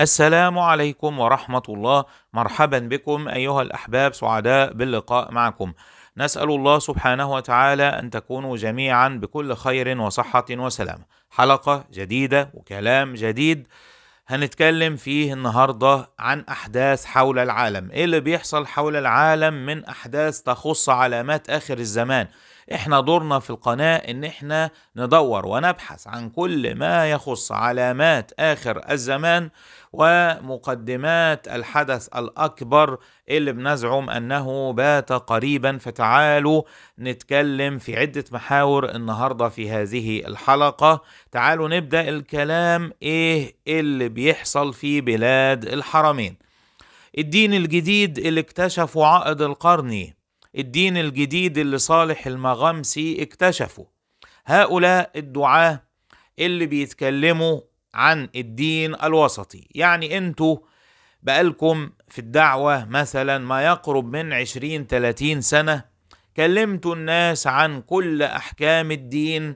السلام عليكم ورحمة الله مرحبا بكم أيها الأحباب سعداء باللقاء معكم نسأل الله سبحانه وتعالى أن تكونوا جميعا بكل خير وصحة وسلام حلقة جديدة وكلام جديد هنتكلم فيه النهاردة عن أحداث حول العالم إيه اللي بيحصل حول العالم من أحداث تخص علامات آخر الزمان احنا دورنا في القناة ان احنا ندور ونبحث عن كل ما يخص علامات اخر الزمان ومقدمات الحدث الاكبر اللي بنزعم انه بات قريبا فتعالوا نتكلم في عده محاور النهارده في هذه الحلقه تعالوا نبدا الكلام ايه اللي بيحصل في بلاد الحرمين الدين الجديد اللي اكتشفه عائد القرني الدين الجديد اللي صالح المغامسي اكتشفه هؤلاء الدعاة اللي بيتكلموا عن الدين الوسطي يعني انتوا بقالكم في الدعوة مثلا ما يقرب من عشرين تلاتين سنة كلمتوا الناس عن كل أحكام الدين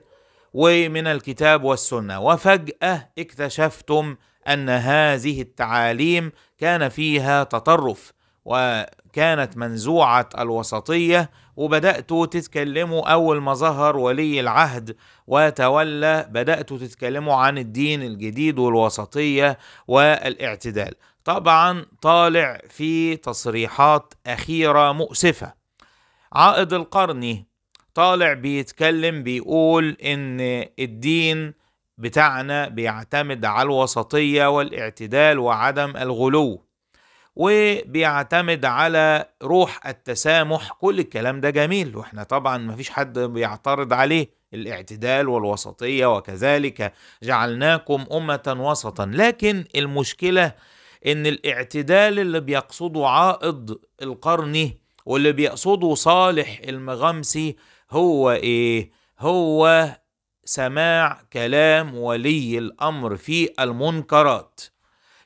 ومن الكتاب والسنة وفجأة اكتشفتم أن هذه التعاليم كان فيها تطرف وكانت منزوعة الوسطية وبدأتوا تتكلموا أول ما ظهر ولي العهد وتولى بدأتوا تتكلموا عن الدين الجديد والوسطية والاعتدال طبعا طالع في تصريحات أخيرة مؤسفة عائد القرني طالع بيتكلم بيقول إن الدين بتاعنا بيعتمد على الوسطية والاعتدال وعدم الغلو وبيعتمد على روح التسامح كل الكلام ده جميل واحنا طبعا مفيش حد بيعترض عليه الاعتدال والوسطية وكذلك جعلناكم أمة وسطا لكن المشكلة ان الاعتدال اللي بيقصده عائض القرني واللي بيقصده صالح المغمسي هو ايه هو سماع كلام ولي الامر في المنكرات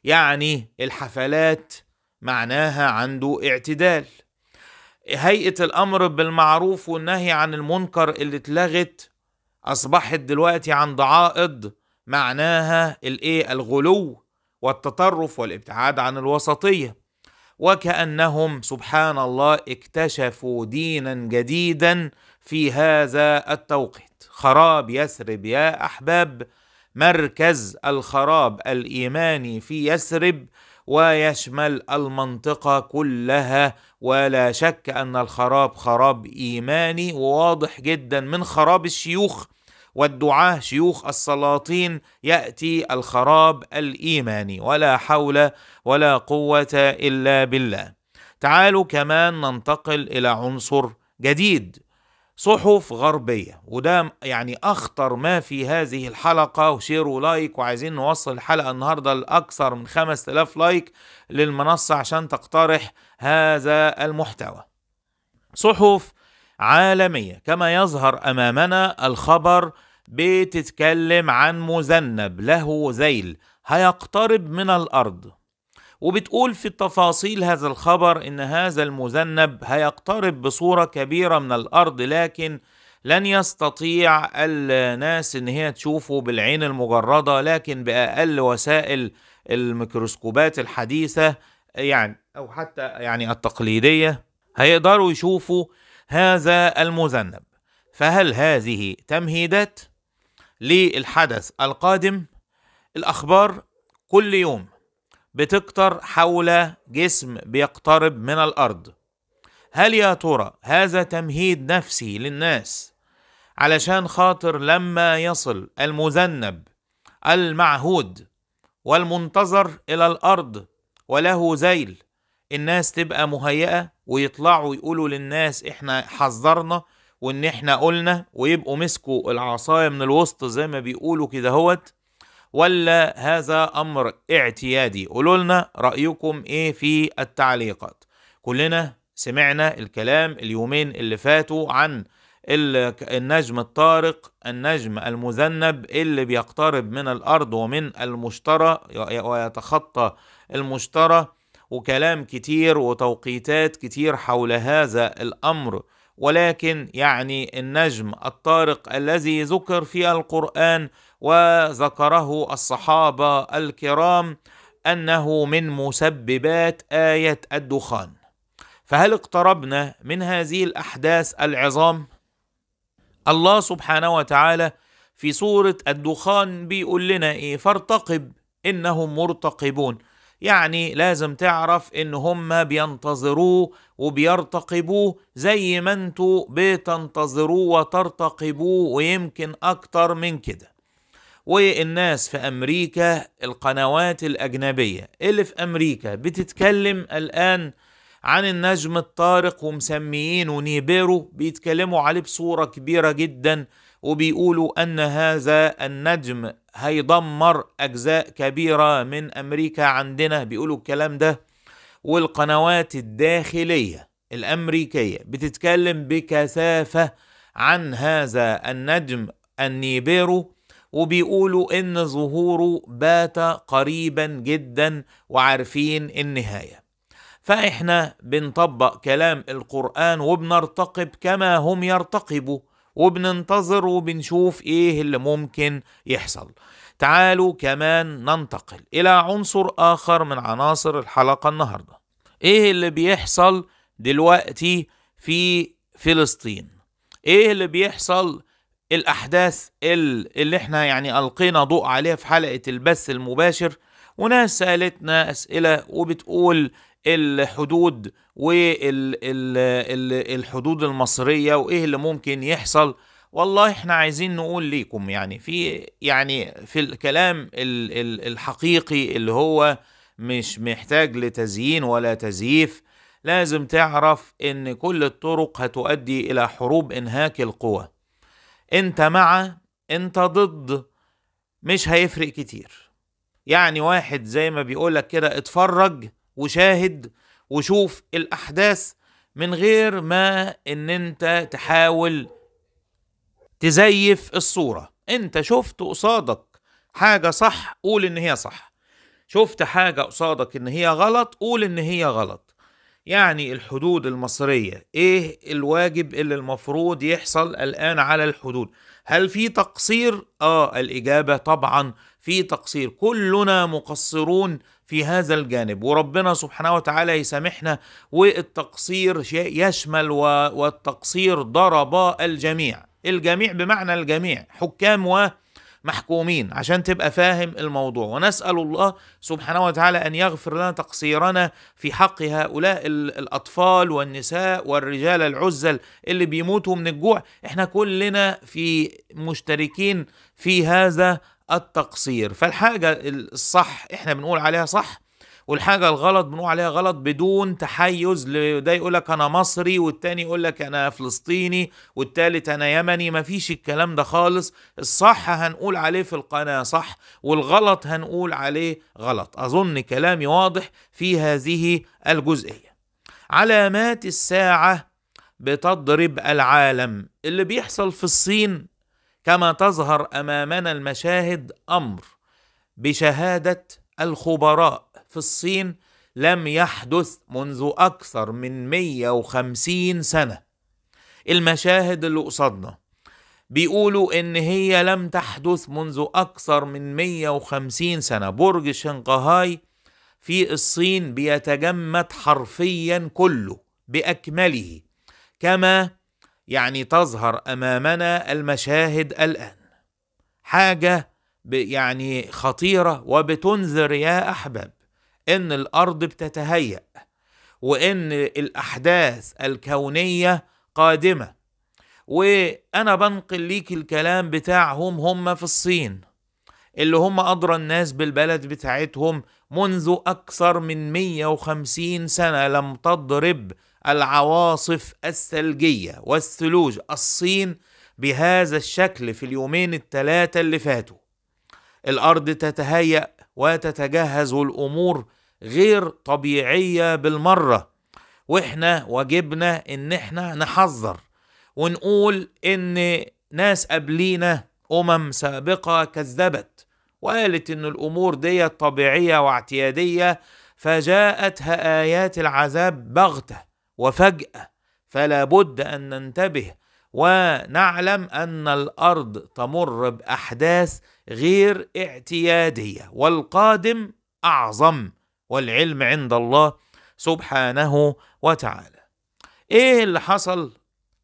يعني الحفلات معناها عنده اعتدال هيئة الأمر بالمعروف والنهي عن المنكر اللي اتلغت أصبحت دلوقتي عند عائد معناها الايه الغلو والتطرف والابتعاد عن الوسطية وكأنهم سبحان الله اكتشفوا دينا جديدا في هذا التوقيت خراب يثرب يا أحباب مركز الخراب الإيماني في يثرب ويشمل المنطقه كلها ولا شك ان الخراب خراب ايماني وواضح جدا من خراب الشيوخ والدعاه شيوخ السلاطين ياتي الخراب الايماني ولا حول ولا قوه الا بالله تعالوا كمان ننتقل الى عنصر جديد صحف غربية وده يعني أخطر ما في هذه الحلقة وشير ولايك وعايزين نوصل الحلقة النهاردة لأكثر من 5000 لايك للمنصة عشان تقترح هذا المحتوى صحف عالمية كما يظهر أمامنا الخبر بتتكلم عن مذنب له ذيل هيقترب من الأرض وبتقول في التفاصيل هذا الخبر ان هذا المذنب هيقترب بصوره كبيره من الارض لكن لن يستطيع الناس ان هي تشوفه بالعين المجرده لكن باقل وسائل الميكروسكوبات الحديثه يعني او حتى يعني التقليديه هيقدروا يشوفوا هذا المذنب فهل هذه تمهيدات للحدث القادم الاخبار كل يوم بتكتر حول جسم بيقترب من الارض هل يا ترى هذا تمهيد نفسي للناس علشان خاطر لما يصل المذنب المعهود والمنتظر الى الارض وله ذيل الناس تبقى مهيئه ويطلعوا يقولوا للناس احنا حذرنا وان احنا قلنا ويبقوا مسكوا العصايه من الوسط زي ما بيقولوا كده هوت ولا هذا امر اعتيادي قولوا لنا رايكم ايه في التعليقات كلنا سمعنا الكلام اليومين اللي فاتوا عن النجم الطارق النجم المذنب اللي بيقترب من الارض ومن المشترى ويتخطى المشترى وكلام كتير وتوقيتات كتير حول هذا الامر ولكن يعني النجم الطارق الذي ذكر في القرآن وذكره الصحابة الكرام أنه من مسببات آية الدخان فهل اقتربنا من هذه الأحداث العظام؟ الله سبحانه وتعالى في سورة الدخان بيقول لنا إيه فارتقب إنهم مرتقبون يعني لازم تعرف ان هم بينتظروه وبيرتقبوه زي ما انتوا بتنتظروه وترتقبوه ويمكن اكتر من كده والناس في امريكا القنوات الاجنبيه اللي في امريكا بتتكلم الان عن النجم الطارق ومسميينه نيبيرو بيتكلموا عليه بصوره كبيره جدا وبيقولوا ان هذا النجم هيدمر أجزاء كبيرة من أمريكا عندنا بيقولوا الكلام ده والقنوات الداخلية الأمريكية بتتكلم بكثافة عن هذا النجم النيبيرو وبيقولوا إن ظهوره بات قريبا جدا وعارفين النهاية فإحنا بنطبق كلام القرآن وبنرتقب كما هم يرتقبوا وبننتظر وبنشوف ايه اللي ممكن يحصل تعالوا كمان ننتقل الى عنصر اخر من عناصر الحلقه النهارده ايه اللي بيحصل دلوقتي في فلسطين ايه اللي بيحصل الاحداث اللي احنا يعني القينا ضوء عليها في حلقه البث المباشر وناس سالتنا اسئله وبتقول الحدود والحدود المصريه وايه اللي ممكن يحصل والله احنا عايزين نقول ليكم يعني في يعني في الكلام الحقيقي اللي هو مش محتاج لتزيين ولا تزييف لازم تعرف ان كل الطرق هتؤدي الى حروب انهاك القوى انت مع انت ضد مش هيفرق كتير يعني واحد زي ما بيقولك كده اتفرج وشاهد وشوف الأحداث من غير ما إن أنت تحاول تزيف الصورة أنت شفت قصادك حاجة صح قول إن هي صح شفت حاجة قصادك إن هي غلط قول إن هي غلط يعني الحدود المصرية ايه الواجب اللي المفروض يحصل الان على الحدود هل في تقصير اه الاجابة طبعا في تقصير كلنا مقصرون في هذا الجانب وربنا سبحانه وتعالى يسامحنا والتقصير يشمل والتقصير ضرب الجميع الجميع بمعنى الجميع حكام محكومين عشان تبقى فاهم الموضوع ونسأل الله سبحانه وتعالى أن يغفر لنا تقصيرنا في حق هؤلاء الأطفال والنساء والرجال العزل اللي بيموتوا من الجوع احنا كلنا في مشتركين في هذا التقصير فالحاجة الصح احنا بنقول عليها صح والحاجه الغلط بنقول عليها غلط بدون تحيز ده يقول لك انا مصري والتاني يقول لك انا فلسطيني والتالت انا يمني مفيش الكلام ده خالص الصح هنقول عليه في القناه صح والغلط هنقول عليه غلط اظن كلامي واضح في هذه الجزئيه علامات الساعه بتضرب العالم اللي بيحصل في الصين كما تظهر امامنا المشاهد امر بشهاده الخبراء في الصين لم يحدث منذ أكثر من 150 سنة المشاهد اللي قصادنا بيقولوا إن هي لم تحدث منذ أكثر من 150 سنة برج شنقهاي في الصين بيتجمد حرفيا كله بأكمله كما يعني تظهر أمامنا المشاهد الآن حاجة يعني خطيرة وبتنذر يا أحباب ان الارض بتتهيأ وان الاحداث الكونيه قادمه وانا بنقل ليك الكلام بتاعهم هم في الصين اللي هم ادرى الناس بالبلد بتاعتهم منذ اكثر من 150 سنه لم تضرب العواصف الثلجيه والثلوج الصين بهذا الشكل في اليومين الثلاثه اللي فاتوا الارض تتهيأ وتتجهز الامور غير طبيعيه بالمره واحنا واجبنا ان احنا نحذر ونقول ان ناس قبلينا امم سابقه كذبت وقالت ان الامور دي طبيعيه واعتياديه فجاءتها ايات العذاب بغته وفجاه فلا بد ان ننتبه ونعلم ان الارض تمر باحداث غير اعتياديه والقادم اعظم والعلم عند الله سبحانه وتعالى ايه اللي حصل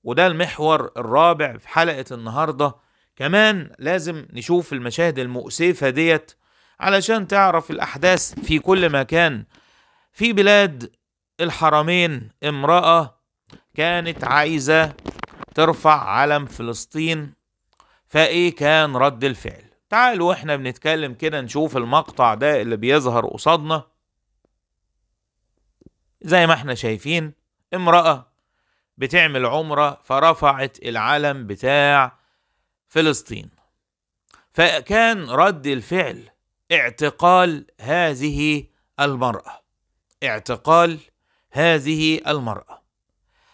وده المحور الرابع في حلقة النهاردة كمان لازم نشوف المشاهد المؤسفة ديت علشان تعرف الأحداث في كل مكان في بلاد الحرمين امرأة كانت عايزة ترفع علم فلسطين فايه كان رد الفعل تعالوا احنا بنتكلم كده نشوف المقطع ده اللي بيظهر قصادنا زي ما احنا شايفين امرأة بتعمل عمرة فرفعت العلم بتاع فلسطين فكان رد الفعل اعتقال هذه المرأة اعتقال هذه المرأة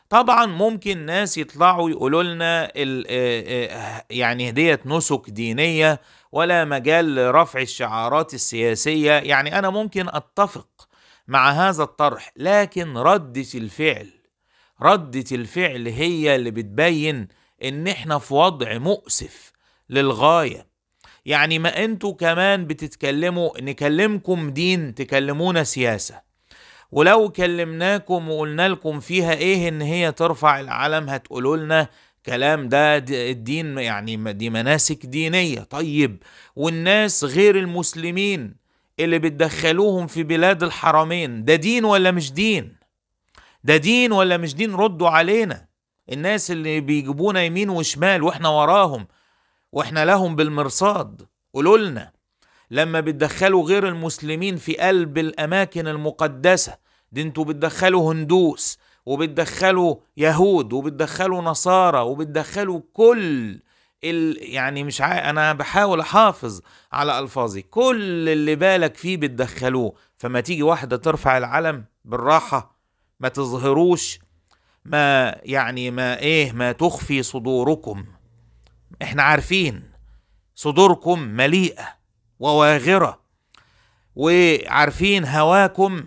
طبعا ممكن ناس يطلعوا يقولوا لنا آه، آه، يعني ديت نسك دينية ولا مجال لرفع الشعارات السياسية يعني أنا ممكن أتفق مع هذا الطرح لكن ردة الفعل ردة الفعل هي اللي بتبين ان احنا في وضع مؤسف للغاية يعني ما انتوا كمان بتتكلموا نكلمكم دين تكلمونا سياسة ولو كلمناكم وقلنا لكم فيها ايه ان هي ترفع العلم هتقولوا لنا كلام ده الدين يعني دي مناسك دينية طيب والناس غير المسلمين اللي بتدخلوهم في بلاد الحرمين ده دين ولا مش دين ده دين ولا مش دين ردوا علينا الناس اللي بيجيبونا يمين وشمال واحنا وراهم واحنا لهم بالمرصاد قولوا لنا لما بتدخلوا غير المسلمين في قلب الاماكن المقدسه دي انتوا بتدخلوا هندوس وبتدخلوا يهود وبتدخلوا نصارى وبتدخلوا كل ال يعني مش عا... انا بحاول احافظ على الفاظي كل اللي بالك فيه بتدخلوه فما تيجي واحده ترفع العلم بالراحه ما تظهروش ما يعني ما ايه ما تخفي صدوركم احنا عارفين صدوركم مليئه وواغره وعارفين هواكم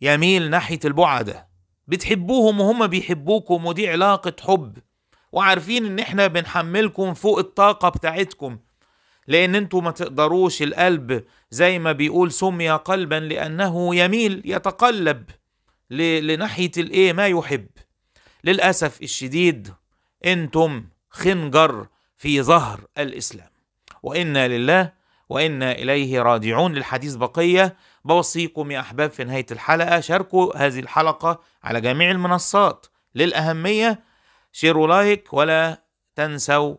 يميل ناحيه البعده بتحبوهم وهم بيحبوكم ودي علاقه حب وعارفين ان احنا بنحملكم فوق الطاقه بتاعتكم لان انتوا ما تقدروش القلب زي ما بيقول سمي قلبا لانه يميل يتقلب لناحيه الايه ما يحب للاسف الشديد انتم خنجر في ظهر الاسلام وانا لله وانا اليه راجعون للحديث بقيه بوصيكم يا احباب في نهايه الحلقه شاركوا هذه الحلقه على جميع المنصات للاهميه شيروا لايك ولا تنسوا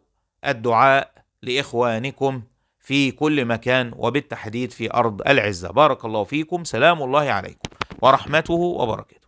الدعاء لاخوانكم في كل مكان وبالتحديد في ارض العزه بارك الله فيكم سلام الله عليكم ورحمته وبركاته